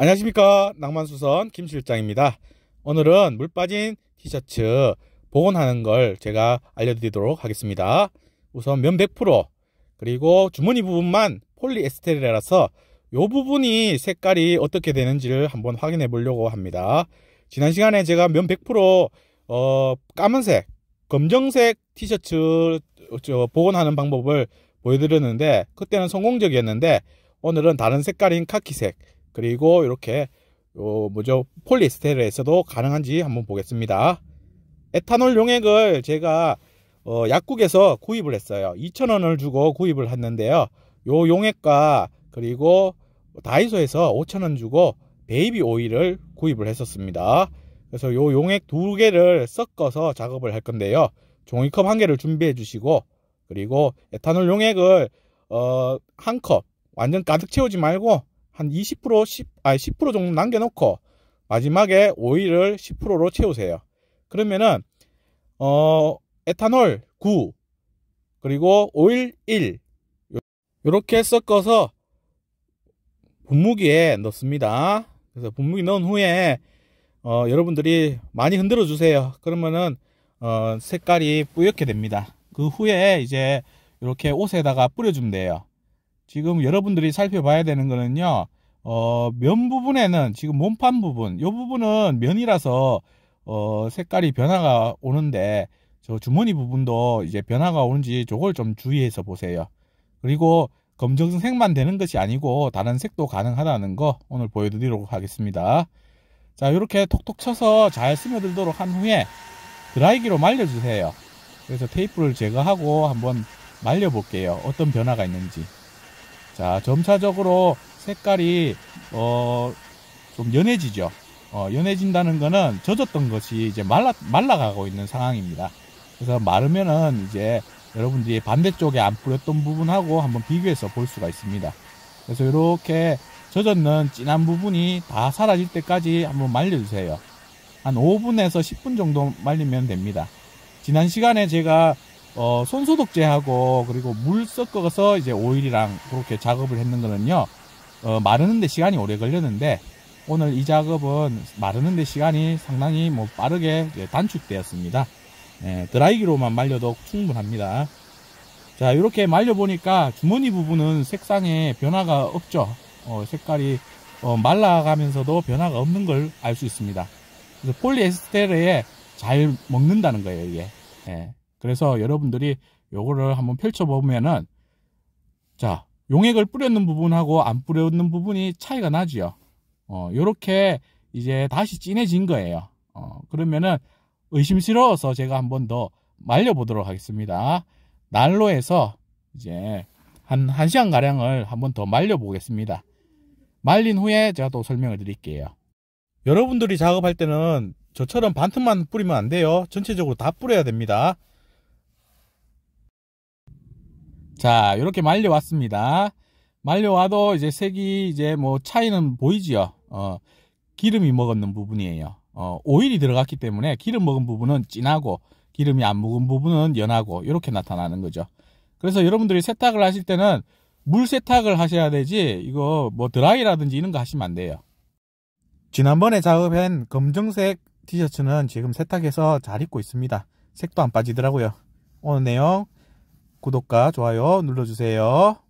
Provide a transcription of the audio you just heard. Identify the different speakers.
Speaker 1: 안녕하십니까 낭만수선 김 실장입니다 오늘은 물 빠진 티셔츠 복원하는 걸 제가 알려드리도록 하겠습니다 우선 면 100% 그리고 주머니 부분만 폴리에스테리라서 이 부분이 색깔이 어떻게 되는지를 한번 확인해 보려고 합니다 지난 시간에 제가 면 100% 어, 까만색 검정색 티셔츠 복원하는 방법을 보여드렸는데 그때는 성공적이었는데 오늘은 다른 색깔인 카키색 그리고 이렇게 요 뭐죠 폴리스테르에서도 가능한지 한번 보겠습니다 에탄올 용액을 제가 어 약국에서 구입을 했어요 2,000원을 주고 구입을 했는데요 요 용액과 그리고 다이소에서 5,000원 주고 베이비 오일을 구입을 했었습니다 그래서 요 용액 두 개를 섞어서 작업을 할 건데요 종이컵 한 개를 준비해 주시고 그리고 에탄올 용액을 어 한컵 완전 가득 채우지 말고 한20% 10, 아니 10% 정도 남겨놓고 마지막에 오일을 10%로 채우세요. 그러면은 어 에탄올 9 그리고 오일 1 이렇게 섞어서 분무기에 넣습니다. 그래서 분무기 넣은 후에 어, 여러분들이 많이 흔들어 주세요. 그러면은 어, 색깔이 뿌옇게 됩니다. 그 후에 이제 이렇게 옷에다가 뿌려주면 돼요. 지금 여러분들이 살펴봐야 되는 거는요. 어, 면 부분에는 지금 몸판 부분, 이 부분은 면이라서 어, 색깔이 변화가 오는데 저 주머니 부분도 이제 변화가 오는지 저걸 좀 주의해서 보세요. 그리고 검정색만 되는 것이 아니고 다른 색도 가능하다는 거 오늘 보여드리도록 하겠습니다. 자 이렇게 톡톡 쳐서 잘 스며들도록 한 후에 드라이기로 말려주세요. 그래서 테이프를 제거하고 한번 말려볼게요. 어떤 변화가 있는지. 자, 점차적으로 색깔이 어, 좀 연해지죠. 어, 연해진다는 거는 젖었던 것이 이제 말라, 말라가고 있는 상황입니다. 그래서 마르면은 이제 여러분들이 반대쪽에 안 뿌렸던 부분하고 한번 비교해서 볼 수가 있습니다. 그래서 이렇게 젖었는 진한 부분이 다 사라질 때까지 한번 말려주세요. 한 5분에서 10분 정도 말리면 됩니다. 지난 시간에 제가 어, 손소독제하고 그리고 물 섞어서 이제 오일이랑 그렇게 작업을 했는 거는요 어, 마르는데 시간이 오래 걸렸는데 오늘 이 작업은 마르는데 시간이 상당히 뭐 빠르게 단축되었습니다 예, 드라이기로만 말려도 충분합니다 자 이렇게 말려보니까 주머니 부분은 색상에 변화가 없죠 어, 색깔이 어, 말라가면서도 변화가 없는 걸 알 수 있습니다 그래서 폴리에스테르에 잘 먹는다는 거예요 이게 예. 그래서 여러분들이 요거를 한번 펼쳐보면은 자 용액을 뿌렸는 부분하고 안 뿌렸는 부분이 차이가 나지요 이렇게 어, 이제 다시 진해진 거예요 어 그러면은 의심스러워서 제가 한번 더 말려보도록 하겠습니다 난로에서 이제 한 1시간 가량을 한번 더 말려 보겠습니다 말린 후에 제가 또 설명을 드릴게요 여러분들이 작업할 때는 저처럼 반틈만 뿌리면 안 돼요 전체적으로 다 뿌려야 됩니다 자 이렇게 말려왔습니다 말려와도 이제 색이 이제 뭐 차이는 보이지요 어, 기름이 먹었는 부분이에요 어, 오일이 들어갔기 때문에 기름 먹은 부분은 진하고 기름이 안묵은 부분은 연하고 이렇게 나타나는 거죠 그래서 여러분들이 세탁을 하실 때는 물 세탁을 하셔야 되지 이거 뭐 드라이라든지 이런 거 하시면 안 돼요 지난번에 작업한 검정색 티셔츠는 지금 세탁해서 잘 입고 있습니다 색도 안 빠지더라고요 오늘 내용 구독과 좋아요 눌러주세요.